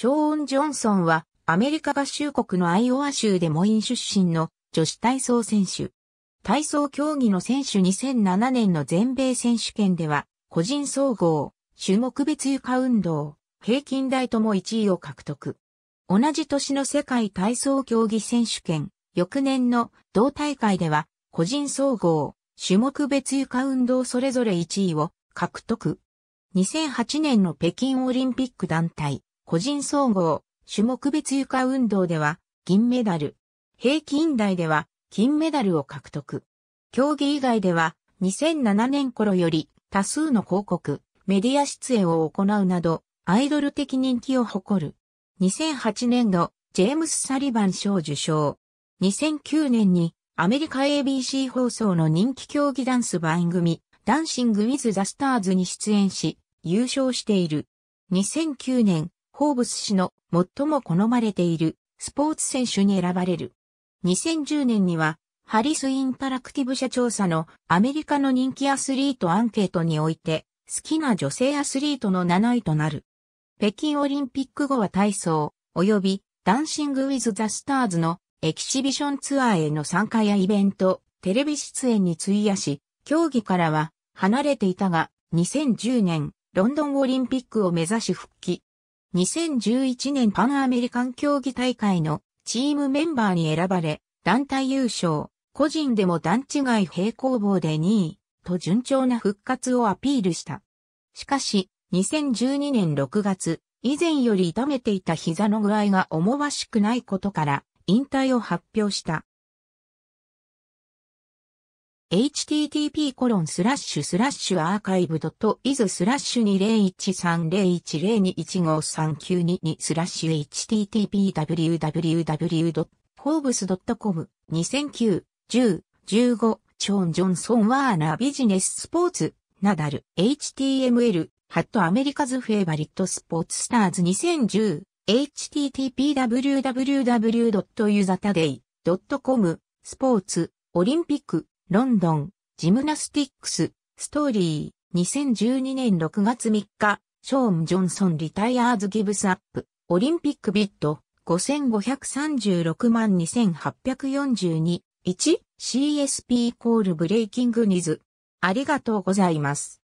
ショーン・ジョンソンは、アメリカ合衆国のアイオワ州でモイン出身の女子体操選手。体操競技の選手2007年の全米選手権では、個人総合、種目別床運動、平均台とも1位を獲得。同じ年の世界体操競技選手権、翌年の同大会では、個人総合、種目別床運動それぞれ1位を獲得。2008年の北京オリンピック団体、個人総合、種目別床運動では銀メダル、平均台では金メダルを獲得。競技以外では2007年頃より多数の広告、メディア出演を行うなど、アイドル的人気を誇る。2008年度、ジェームス・サリバン賞受賞。2009年にアメリカ ABC 放送の人気競技ダンス番組、ダンシング・ウィズ・ザ・スターズに出演し、優勝している。2009年、フォーブス氏の最も好まれているスポーツ選手に選ばれる。2010年には、ハリス・インタラクティブ社調査のアメリカの人気アスリートアンケートにおいて、好きな女性アスリートの7位となる。北京オリンピック後は体操、及びダンシング・ウィズ・ザ・スターズのエキシビションツアーへの参加やイベント、テレビ出演に費やし、競技からは離れていたが、2010年、ロンドンオリンピックを目指し復帰。2011年パンアメリカン競技大会のチームメンバーに選ばれ、団体優勝、個人でも段違い平行棒で2位、と順調な復活をアピールした。しかし、2012年6月、以前より痛めていた膝の具合が思わしくないことから、引退を発表した。http コロンスラッシュスラッシュアーカイブドッスラッシュ20130102153922スラッシュ httpwww.forbes.com 2009 10 15チョン・ジョンソン・ワーナービジネス・スポーツ、ナダル、HTML、ハット・アメリカズ・フェイバリット・スポーツ・スターズ2010、http://www.usataday.com、スポーツ、オリンピック、ロンドン、ジムナスティックス、ストーリー、2012年6月3日、ショーン・ジョンソン・リタイアーズ・ギブス・アップ、オリンピックビット、5536万2842、1CSP コールブレイキングニズ。ありがとうございます。